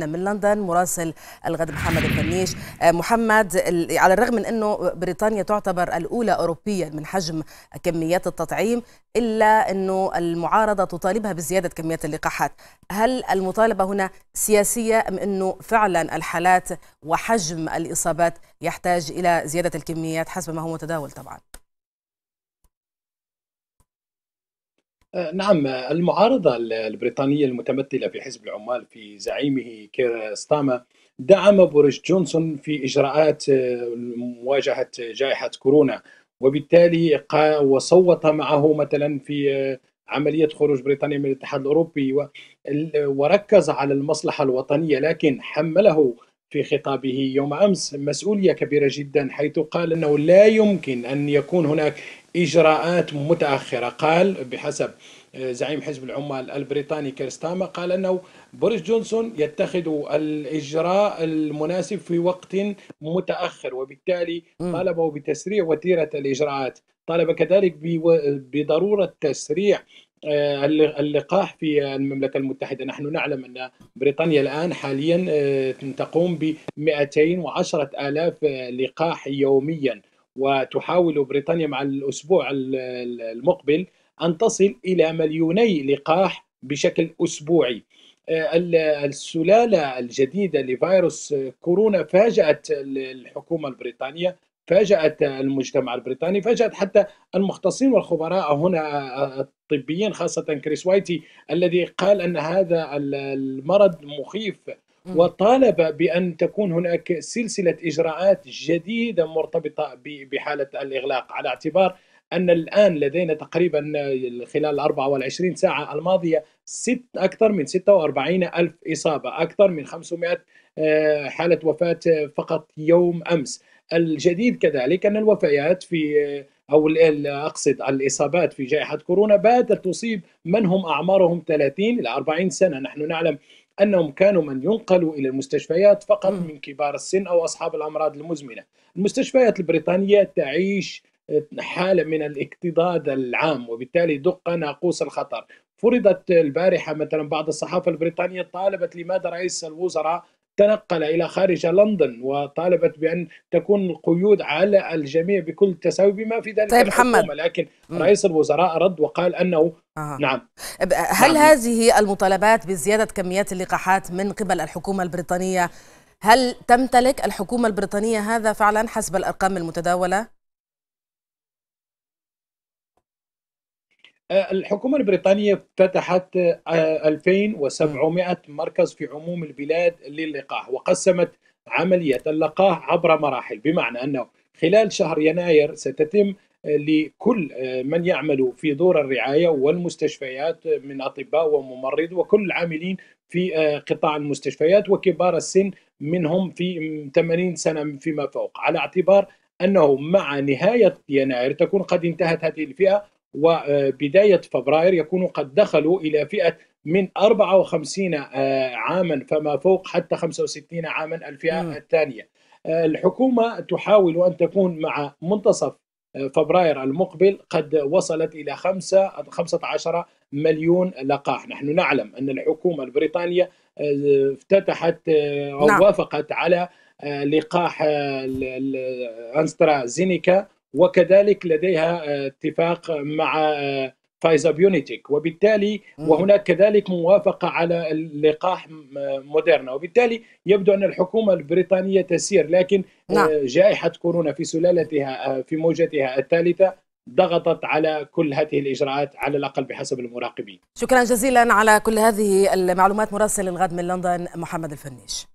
من لندن مراسل الغد محمد الفنيش آه، محمد على الرغم من انه بريطانيا تعتبر الاولى اوروبيا من حجم كميات التطعيم الا انه المعارضه تطالبها بزياده كميات اللقاحات هل المطالبه هنا سياسيه ام انه فعلا الحالات وحجم الاصابات يحتاج الى زياده الكميات حسب ما هو متداول طبعا نعم المعارضة البريطانية المتمثلة في حزب العمال في زعيمه كير ستاما دعم بوريس جونسون في إجراءات آه، مواجهة جائحة كورونا وبالتالي وصوت معه مثلا في آه، عملية خروج بريطانيا من الاتحاد الأوروبي وركز على المصلحة الوطنية لكن حمله في خطابه يوم امس مسؤوليه كبيره جدا حيث قال انه لا يمكن ان يكون هناك اجراءات متاخره قال بحسب آه، زعيم حزب العمال البريطاني كيرستاما قال انه بوريس جونسون يتخذ الاجراء المناسب في وقت متاخر وبالتالي طالبه بتسريع وتيره الاجراءات طالب كذلك بضروره تسريع آه، اللقاح في المملكه المتحده نحن نعلم ان بريطانيا الان حاليا آه، تقوم ب 210 الاف لقاح يوميا وتحاول بريطانيا مع الاسبوع المقبل ان تصل الى مليوني لقاح بشكل اسبوعي آه، السلاله الجديده لفيروس كورونا فاجات الحكومه البريطانيه فاجأت المجتمع البريطاني فاجأت حتى المختصين والخبراء هنا الطبيين خاصة كريس وايتي الذي قال أن هذا المرض مخيف وطالب بأن تكون هناك سلسلة إجراءات جديدة مرتبطة بحالة الإغلاق على اعتبار أن الآن لدينا تقريبا خلال 24 ساعة الماضية ست أكثر من 46 ألف إصابة أكثر من 500 آه، حالة وفاة فقط يوم أمس الجديد كذلك أن الوفيات في آه، أو أقصد الإصابات في جائحة كورونا باتت تصيب من هم أعمارهم 30 إلى 40 سنة نحن نعلم انهم كانوا من ينقلوا الى المستشفيات فقط من كبار السن او اصحاب الامراض المزمنه. المستشفيات البريطانيه تعيش آه، حاله من الاكتضاد العام وبالتالي دقه ناقوس الخطر. فرضت البارحه مثلا بعض الصحافه البريطانيه طالبت لماذا رئيس الوزراء تنقل إلى خارج لندن وطالبت بأن تكون القيود على الجميع بكل تساوي بما في ذلك طيب محمد لكن رئيس الوزراء رد وقال أنه آه. نعم هل نعم. هذه المطالبات بزيادة كميات اللقاحات من قبل الحكومة البريطانية هل تمتلك الحكومة البريطانية هذا فعلا حسب الأرقام المتداولة؟ آه، الحكومة البريطانية فتحت 2700 آه، مركز في عموم البلاد للقاح وقسمت عملية اللقاح عبر مراحل بمعنى أنه خلال شهر يناير ستتم آه، لكل من يعمل في دور الرعاية والمستشفيات من أطباء وممرض وكل العاملين في قطاع المستشفيات وكبار السن منهم في 80 سنة فيما فوق على اعتبار أنه مع نهاية يناير تكون قد انتهت هذه الفئة وبداية فبراير يكونوا قد دخلوا إلى فئة من 54 آه، عاما فما فوق حتى 65 عاما الفئة الثانية آه، الحكومة تحاول أن تكون مع منتصف آه، فبراير المقبل قد وصلت إلى 5 15 مليون لقاح نحن نعلم أن الحكومة البريطانية افتتحت أو نعم. وافقت على لقاح أنسترازينيكا وكذلك لديها آه، اتفاق مع فايزر آه، بيونيتك وبالتالي وهناك كذلك موافقة على لقاح آه، موديرنا وبالتالي يبدو أن الحكومة البريطانية تسير لكن نعم. جائحة كورونا في سلالتها في موجتها الثالثة ضغطت على كل هذه الاجراءات على الاقل بحسب المراقبين. شكرا جزيلا على كل هذه المعلومات مراسل الغد من لندن محمد الفنيش.